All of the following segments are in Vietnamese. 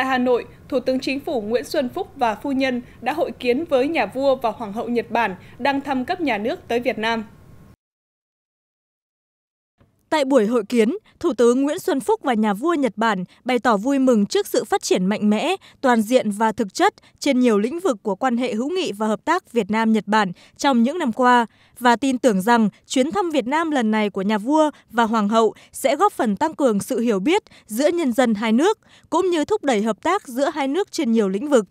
tại Hà Nội, Thủ tướng Chính phủ Nguyễn Xuân Phúc và Phu Nhân đã hội kiến với nhà vua và Hoàng hậu Nhật Bản đang thăm cấp nhà nước tới Việt Nam. Tại buổi hội kiến, Thủ tướng Nguyễn Xuân Phúc và nhà vua Nhật Bản bày tỏ vui mừng trước sự phát triển mạnh mẽ, toàn diện và thực chất trên nhiều lĩnh vực của quan hệ hữu nghị và hợp tác Việt Nam-Nhật Bản trong những năm qua và tin tưởng rằng chuyến thăm Việt Nam lần này của nhà vua và hoàng hậu sẽ góp phần tăng cường sự hiểu biết giữa nhân dân hai nước cũng như thúc đẩy hợp tác giữa hai nước trên nhiều lĩnh vực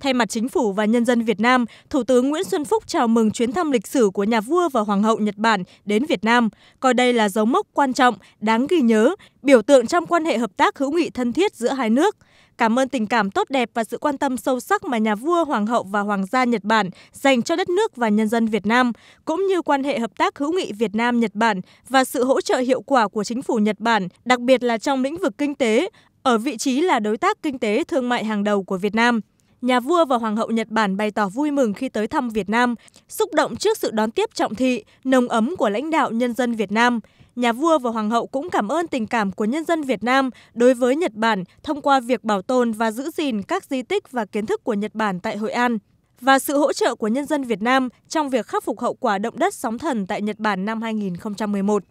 thay mặt chính phủ và nhân dân Việt Nam, Thủ tướng Nguyễn Xuân Phúc chào mừng chuyến thăm lịch sử của nhà vua và hoàng hậu Nhật Bản đến Việt Nam, coi đây là dấu mốc quan trọng, đáng ghi nhớ, biểu tượng trong quan hệ hợp tác hữu nghị thân thiết giữa hai nước. Cảm ơn tình cảm tốt đẹp và sự quan tâm sâu sắc mà nhà vua, hoàng hậu và hoàng gia Nhật Bản dành cho đất nước và nhân dân Việt Nam, cũng như quan hệ hợp tác hữu nghị Việt Nam Nhật Bản và sự hỗ trợ hiệu quả của chính phủ Nhật Bản, đặc biệt là trong lĩnh vực kinh tế, ở vị trí là đối tác kinh tế thương mại hàng đầu của Việt Nam nhà vua và hoàng hậu Nhật Bản bày tỏ vui mừng khi tới thăm Việt Nam, xúc động trước sự đón tiếp trọng thị, nồng ấm của lãnh đạo nhân dân Việt Nam. Nhà vua và hoàng hậu cũng cảm ơn tình cảm của nhân dân Việt Nam đối với Nhật Bản thông qua việc bảo tồn và giữ gìn các di tích và kiến thức của Nhật Bản tại Hội An và sự hỗ trợ của nhân dân Việt Nam trong việc khắc phục hậu quả động đất sóng thần tại Nhật Bản năm 2011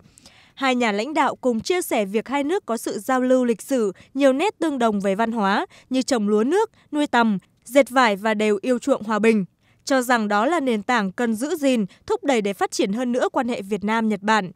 hai nhà lãnh đạo cùng chia sẻ việc hai nước có sự giao lưu lịch sử, nhiều nét tương đồng về văn hóa như trồng lúa nước, nuôi tầm, dệt vải và đều yêu chuộng hòa bình cho rằng đó là nền tảng cần giữ gìn thúc đẩy để phát triển hơn nữa quan hệ việt nam nhật bản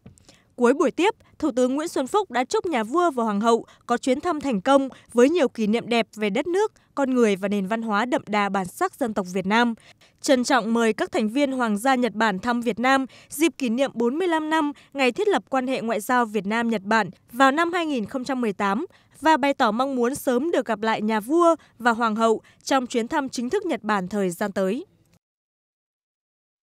Cuối buổi tiếp, Thủ tướng Nguyễn Xuân Phúc đã chúc nhà vua và hoàng hậu có chuyến thăm thành công với nhiều kỷ niệm đẹp về đất nước, con người và nền văn hóa đậm đà bản sắc dân tộc Việt Nam. Trân trọng mời các thành viên Hoàng gia Nhật Bản thăm Việt Nam dịp kỷ niệm 45 năm ngày thiết lập quan hệ ngoại giao Việt Nam-Nhật Bản vào năm 2018 và bày tỏ mong muốn sớm được gặp lại nhà vua và hoàng hậu trong chuyến thăm chính thức Nhật Bản thời gian tới.